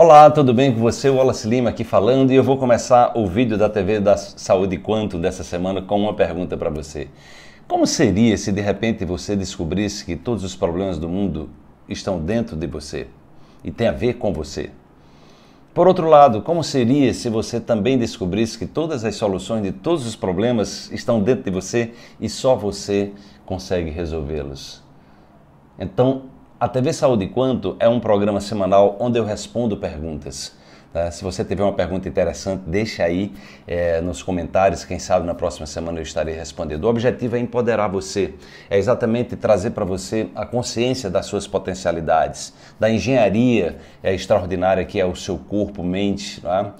Olá, tudo bem com você? O Wallace Lima aqui falando e eu vou começar o vídeo da TV da Saúde Quanto dessa semana com uma pergunta para você. Como seria se de repente você descobrisse que todos os problemas do mundo estão dentro de você e tem a ver com você? Por outro lado, como seria se você também descobrisse que todas as soluções de todos os problemas estão dentro de você e só você consegue resolvê-los? Então, a TV Saúde Quanto é um programa semanal onde eu respondo perguntas. Tá? Se você tiver uma pergunta interessante, deixa aí é, nos comentários. Quem sabe na próxima semana eu estarei respondendo. O objetivo é empoderar você, é exatamente trazer para você a consciência das suas potencialidades, da engenharia é, extraordinária que é o seu corpo, mente, é,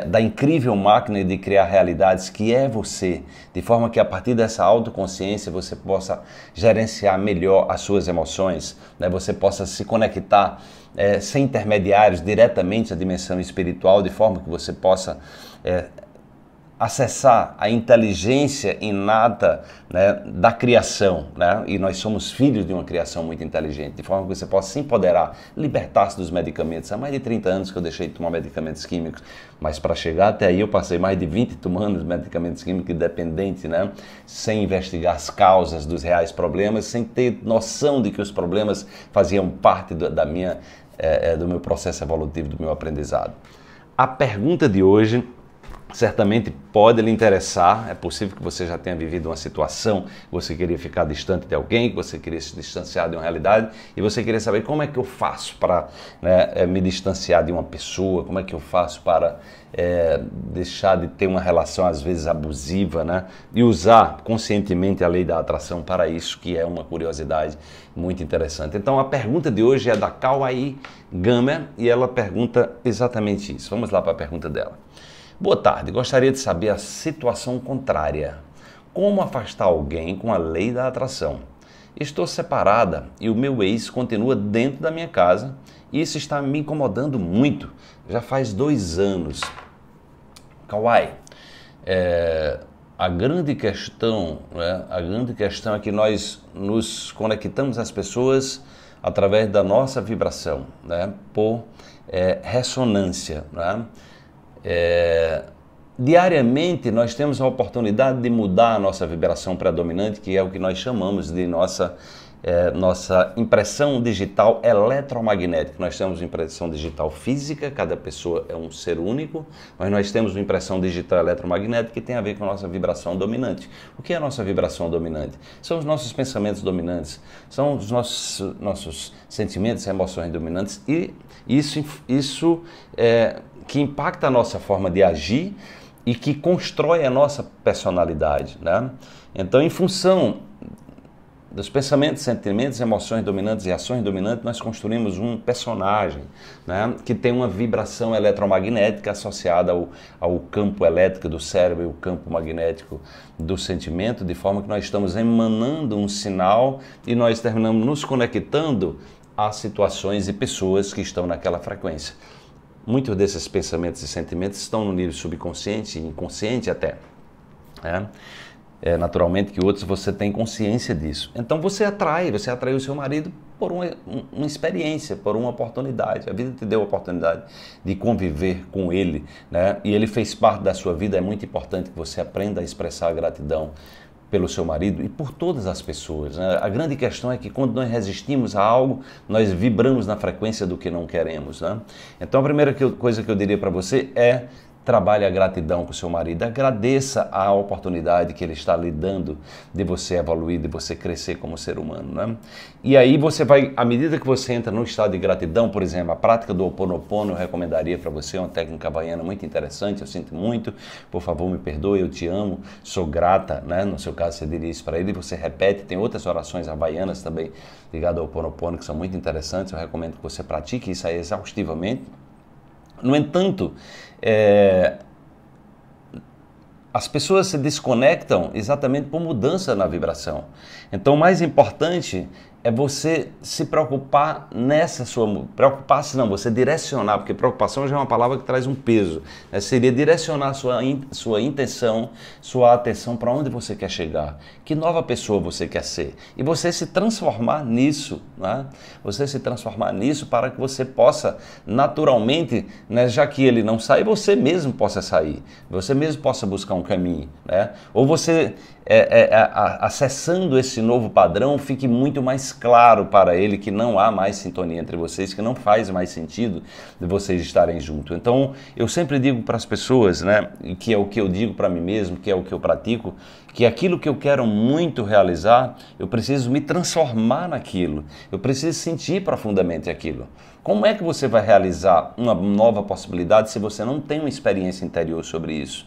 eh, da incrível máquina de criar realidades que é você, de forma que a partir dessa autoconsciência você possa gerenciar melhor as suas emoções, né? você possa se conectar é, sem intermediários, diretamente à dimensão espiritual, de forma que você possa é, acessar a inteligência inata né, da criação, né? e nós somos filhos de uma criação muito inteligente, de forma que você possa se empoderar, libertar-se dos medicamentos. Há mais de 30 anos que eu deixei de tomar medicamentos químicos, mas para chegar até aí eu passei mais de 20 tomando medicamentos químicos dependentes, né? sem investigar as causas dos reais problemas, sem ter noção de que os problemas faziam parte do, da minha é, é, do meu processo evolutivo, do meu aprendizado. A pergunta de hoje certamente pode lhe interessar. É possível que você já tenha vivido uma situação, você queria ficar distante de alguém, você queria se distanciar de uma realidade e você queria saber como é que eu faço para né, eh, me distanciar de uma pessoa, como é que eu faço para é, deixar de ter uma relação às vezes abusiva, né? E usar conscientemente a lei da atração para isso, que é uma curiosidade muito interessante. Então a pergunta de hoje é da Kawaii Gamer e ela pergunta exatamente isso. Vamos lá para a pergunta dela. Boa tarde, gostaria de saber a situação contrária. Como afastar alguém com a lei da atração? Estou separada e o meu ex continua dentro da minha casa e isso está me incomodando muito. Já faz dois anos. Kawai, é, a grande questão, né, a grande questão é que nós nos conectamos às pessoas através da nossa vibração, né, por é, ressonância, né? É, diariamente nós temos a oportunidade de mudar a nossa vibração predominante, que é o que nós chamamos de nossa é, nossa impressão digital eletromagnética. Nós temos impressão digital física, cada pessoa é um ser único, mas nós temos uma impressão digital eletromagnética que tem a ver com a nossa vibração dominante. O que é a nossa vibração dominante? São os nossos pensamentos dominantes, são os nossos, nossos sentimentos, emoções dominantes e isso, isso é, que impacta a nossa forma de agir e que constrói a nossa personalidade. Né? Então, em função dos pensamentos, sentimentos, emoções dominantes e ações dominantes, nós construímos um personagem né, que tem uma vibração eletromagnética associada ao, ao campo elétrico do cérebro e o campo magnético do sentimento, de forma que nós estamos emanando um sinal e nós terminamos nos conectando a situações e pessoas que estão naquela frequência. Muitos desses pensamentos e sentimentos estão no nível subconsciente, inconsciente até. Né? é, naturalmente, que outros, você tem consciência disso. Então você atrai, você atrai o seu marido por uma, uma experiência, por uma oportunidade. A vida te deu a oportunidade de conviver com ele, né? E ele fez parte da sua vida. É muito importante que você aprenda a expressar a gratidão pelo seu marido e por todas as pessoas. Né? A grande questão é que quando nós resistimos a algo, nós vibramos na frequência do que não queremos. Né? Então a primeira coisa que eu diria para você é Trabalhe a gratidão com seu marido. Agradeça a oportunidade que ele está lhe dando de você evoluir, de você crescer como ser humano. Né? E aí você vai, à medida que você entra num estado de gratidão, por exemplo, a prática do Ho Oponopono eu recomendaria para você, é uma técnica havaiana muito interessante, eu sinto muito, por favor me perdoe, eu te amo, sou grata, né? no seu caso você diria isso para ele, você repete, tem outras orações havaianas também ligadas ao Ho Oponopono que são muito interessantes, eu recomendo que você pratique isso aí exaustivamente no entanto, é, as pessoas se desconectam exatamente por mudança na vibração. Então, o mais importante é você se preocupar nessa sua. Preocupar-se não, você direcionar, porque preocupação já é uma palavra que traz um peso. Né? Seria direcionar sua, sua intenção, sua atenção para onde você quer chegar, que nova pessoa você quer ser. E você se transformar nisso, né? Você se transformar nisso para que você possa naturalmente, né, já que ele não sai, você mesmo possa sair, você mesmo possa buscar um caminho, né? Ou você é, é, é, acessando esse novo padrão fique muito mais claro para ele que não há mais sintonia entre vocês, que não faz mais sentido de vocês estarem juntos. Então, eu sempre digo para as pessoas, né, que é o que eu digo para mim mesmo, que é o que eu pratico, que aquilo que eu quero muito realizar, eu preciso me transformar naquilo. Eu preciso sentir profundamente aquilo. Como é que você vai realizar uma nova possibilidade se você não tem uma experiência interior sobre isso?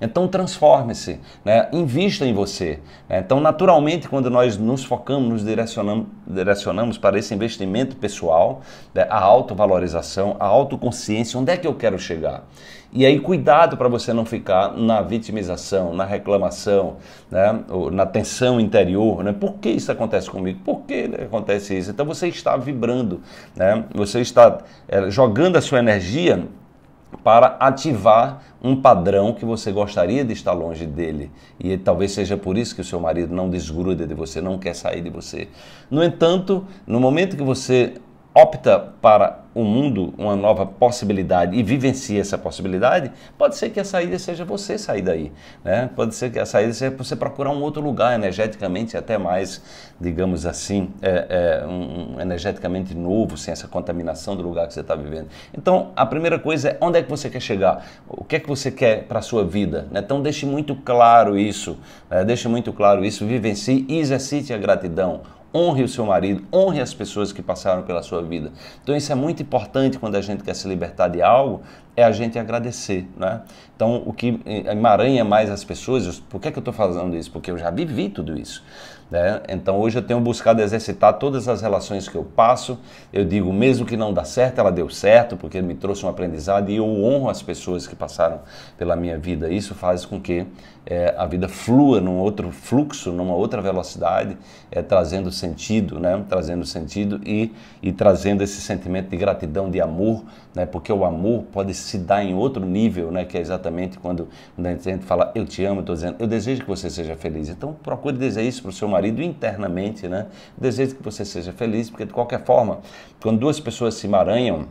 Então transforme-se, né? invista em você. Né? Então, naturalmente, quando nós nos focamos, nos direcionamos, direcionamos para esse investimento pessoal, né? a autovalorização, a autoconsciência, onde é que eu quero chegar? E aí, cuidado para você não ficar na vitimização, na reclamação, né? Ou na tensão interior. Né? Por que isso acontece comigo? Por que acontece isso? Então, você está vibrando, né? você está é, jogando a sua energia para ativar um padrão que você gostaria de estar longe dele. E talvez seja por isso que o seu marido não desgruda de você, não quer sair de você. No entanto, no momento que você opta para o um mundo, uma nova possibilidade e vivencia essa possibilidade, pode ser que a saída seja você sair daí. Né? Pode ser que a saída seja você procurar um outro lugar energeticamente até mais, digamos assim, é, é, um, um, energeticamente novo, sem essa contaminação do lugar que você está vivendo. Então, a primeira coisa é onde é que você quer chegar? O que é que você quer para a sua vida? Né? Então, deixe muito claro isso. Né? Deixe muito claro isso, vivencie e exercite a gratidão honre o seu marido, honre as pessoas que passaram pela sua vida. Então isso é muito importante quando a gente quer se libertar de algo, é a gente agradecer, né? Então o que eh, emaranha mais as pessoas, por que, é que eu estou fazendo isso? Porque eu já vivi tudo isso. Né? Então hoje eu tenho buscado exercitar todas as relações que eu passo. Eu digo, mesmo que não dá certo, ela deu certo, porque me trouxe um aprendizado e eu honro as pessoas que passaram pela minha vida. Isso faz com que é, a vida flua num outro fluxo, numa outra velocidade, é, trazendo sempre sentido, né? trazendo sentido e, e trazendo esse sentimento de gratidão, de amor, né? porque o amor pode se dar em outro nível, né? que é exatamente quando, a gente fala eu te amo, estou dizendo eu desejo que você seja feliz. Então procure dizer isso para o seu marido internamente, né? desejo que você seja feliz, porque de qualquer forma, quando duas pessoas se emaranham,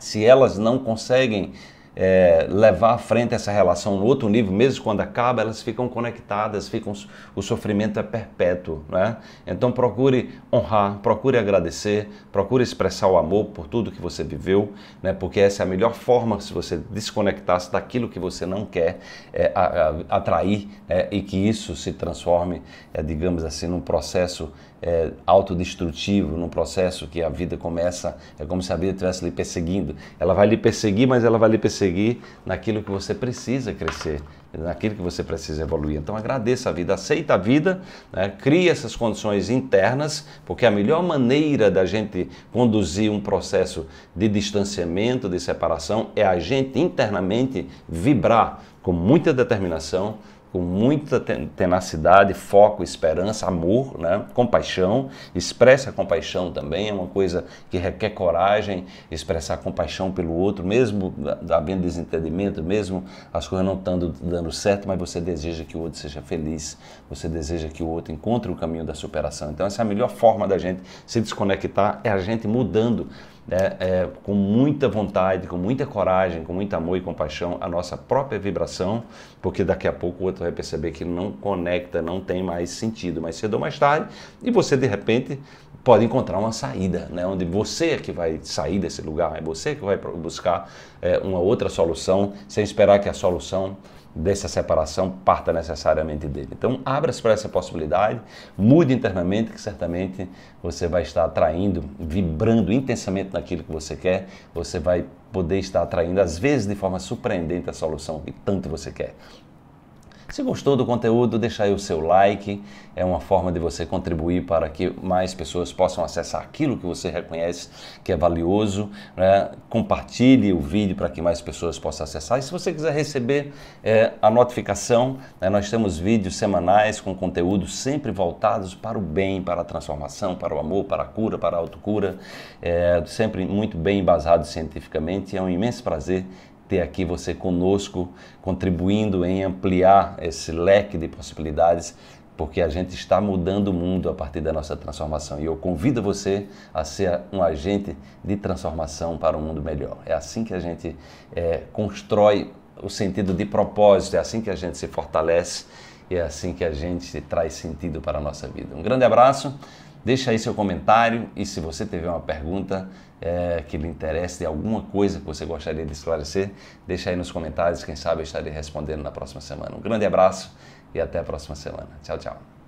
se elas não conseguem é, levar à frente essa relação no outro nível, mesmo quando acaba, elas ficam conectadas, ficam o sofrimento é perpétuo, né? Então procure honrar, procure agradecer, procure expressar o amor por tudo que você viveu, né? Porque essa é a melhor forma se você desconectasse daquilo que você não quer é, a, a, atrair é, e que isso se transforme, é, digamos assim, num processo é, autodestrutivo, num processo que a vida começa, é como se a vida estivesse lhe perseguindo. Ela vai lhe perseguir, mas ela vai lhe perseguir prosseguir naquilo que você precisa crescer, naquilo que você precisa evoluir. Então agradeça a vida, aceita a vida, né? crie essas condições internas, porque a melhor maneira da gente conduzir um processo de distanciamento, de separação, é a gente internamente vibrar com muita determinação com muita tenacidade, foco, esperança, amor, né? compaixão. Expressa compaixão também, é uma coisa que requer coragem, expressar compaixão pelo outro, mesmo havendo desentendimento, mesmo as coisas não estando dando certo, mas você deseja que o outro seja feliz, você deseja que o outro encontre o caminho da superação. Então, essa é a melhor forma da gente se desconectar, é a gente mudando né, é, com muita vontade, com muita coragem, com muito amor e compaixão, a nossa própria vibração, porque daqui a pouco o outro vai perceber que não conecta, não tem mais sentido, mais cedo ou mais tarde, e você de repente pode encontrar uma saída, né, onde você é que vai sair desse lugar, é você que vai buscar é, uma outra solução, sem esperar que a solução dessa separação parta necessariamente dele. Então, abra-se para essa possibilidade, mude internamente, que certamente você vai estar atraindo, vibrando intensamente naquilo que você quer, você vai poder estar atraindo, às vezes de forma surpreendente, a solução que tanto você quer. Se gostou do conteúdo, deixa aí o seu like. É uma forma de você contribuir para que mais pessoas possam acessar aquilo que você reconhece que é valioso. Né? Compartilhe o vídeo para que mais pessoas possam acessar. E se você quiser receber é, a notificação, né? nós temos vídeos semanais com conteúdos sempre voltados para o bem, para a transformação, para o amor, para a cura, para a autocura. É, sempre muito bem embasado cientificamente. É um imenso prazer ter aqui você conosco, contribuindo em ampliar esse leque de possibilidades, porque a gente está mudando o mundo a partir da nossa transformação. E eu convido você a ser um agente de transformação para um mundo melhor. É assim que a gente é, constrói o sentido de propósito, é assim que a gente se fortalece e é assim que a gente traz sentido para a nossa vida. Um grande abraço, deixa aí seu comentário e se você tiver uma pergunta é, que lhe interesse, de alguma coisa que você gostaria de esclarecer, deixa aí nos comentários, quem sabe eu estarei respondendo na próxima semana. Um grande abraço e até a próxima semana. Tchau, tchau.